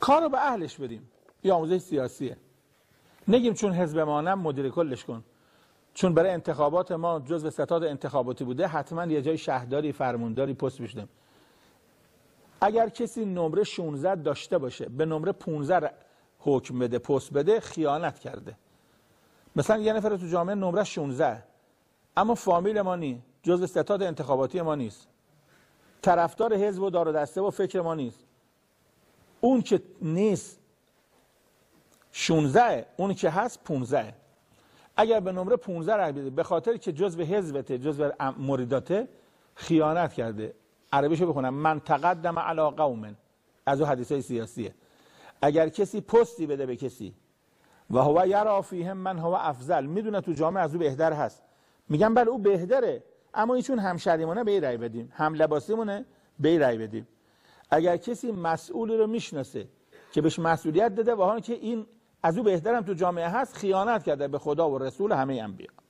کار رو به اهلش بدیم یه آموزش سیاسیه نگیم چون حزب ما نم مدیر کلش کن چون برای انتخابات ما جزء ستاد انتخاباتی بوده حتما یه جای شهرداری فرمونداری پست بشدم اگر کسی نمره 16 داشته باشه به نمره 15 حکم بده پست بده خیانت کرده مثلا یه نفر تو جامعه نمره 16 اما فامیل ما نی جزء ستاد انتخاباتی ما نیست طرفدار حزب و دار و دسته و فکر ما نیست اون که نیست 16 اون که هست 15 اگر به نمره 15 رای بده به خاطر که جزء حزبته جزء مریداته خیانت کرده عربیشو بخونم من تقدم علی قوم از اون حدیثای سیاسیه اگر کسی پستی بده به کسی و هو یرا فیهم من هو افضل میدونه تو جامعه از او بهتر هست میگم بله او بهدره اما ایشون همشریمونه به ای رای بدیم هم لباسیمونه به ای رای بدیم اگر کسی مسئولی رو میشناسه که بهش مسئولیت داده و که این از او بهترم تو جامعه هست خیانت کرده به خدا و رسول همه انبیا